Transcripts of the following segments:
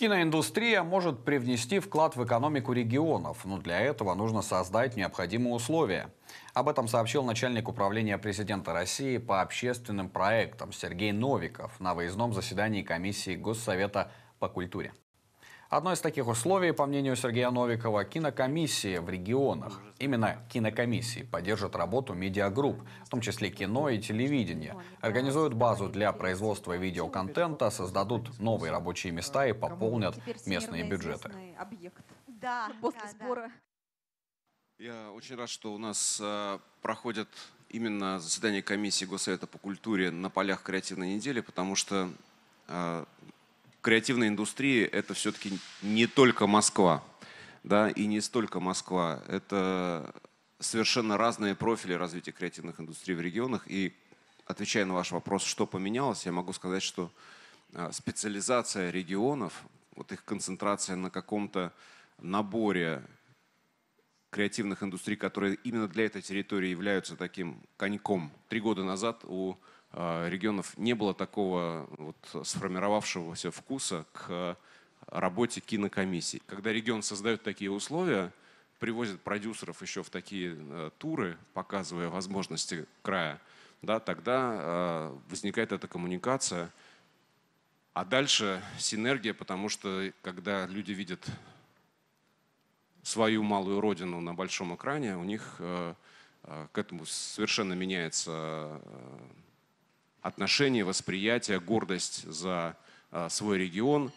Киноиндустрия может привнести вклад в экономику регионов, но для этого нужно создать необходимые условия. Об этом сообщил начальник управления президента России по общественным проектам Сергей Новиков на выездном заседании комиссии Госсовета по культуре. Одно из таких условий, по мнению Сергея Новикова, кинокомиссии в регионах. Именно кинокомиссии поддержат работу медиагрупп, в том числе кино и телевидение, организуют базу для производства видеоконтента, создадут новые рабочие места и пополнят местные бюджеты. Да, после сбора. Я очень рад, что у нас э, проходят именно заседания комиссии Госсовета по культуре на полях креативной недели, потому что э, креативной индустрии это все-таки не только Москва, да, и не столько Москва. Это совершенно разные профили развития креативных индустрий в регионах. И отвечая на ваш вопрос, что поменялось, я могу сказать, что а, специализация регионов, вот их концентрация на каком-то наборе креативных индустрий, которые именно для этой территории являются таким коньком. Три года назад у а, регионов не было такого вот сформировавшегося вкуса к работе кинокомиссий. Когда регион создает такие условия, привозят продюсеров еще в такие э, туры, показывая возможности края, да, тогда э, возникает эта коммуникация. А дальше синергия, потому что когда люди видят свою малую родину на большом экране, у них э, к этому совершенно меняется отношение, восприятие, гордость за а, свой регион.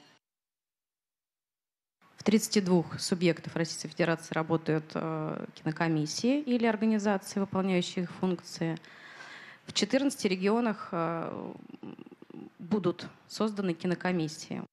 В 32 субъектов Российской Федерации работают а, кинокомиссии или организации, выполняющие их функции. В 14 регионах а, будут созданы кинокомиссии.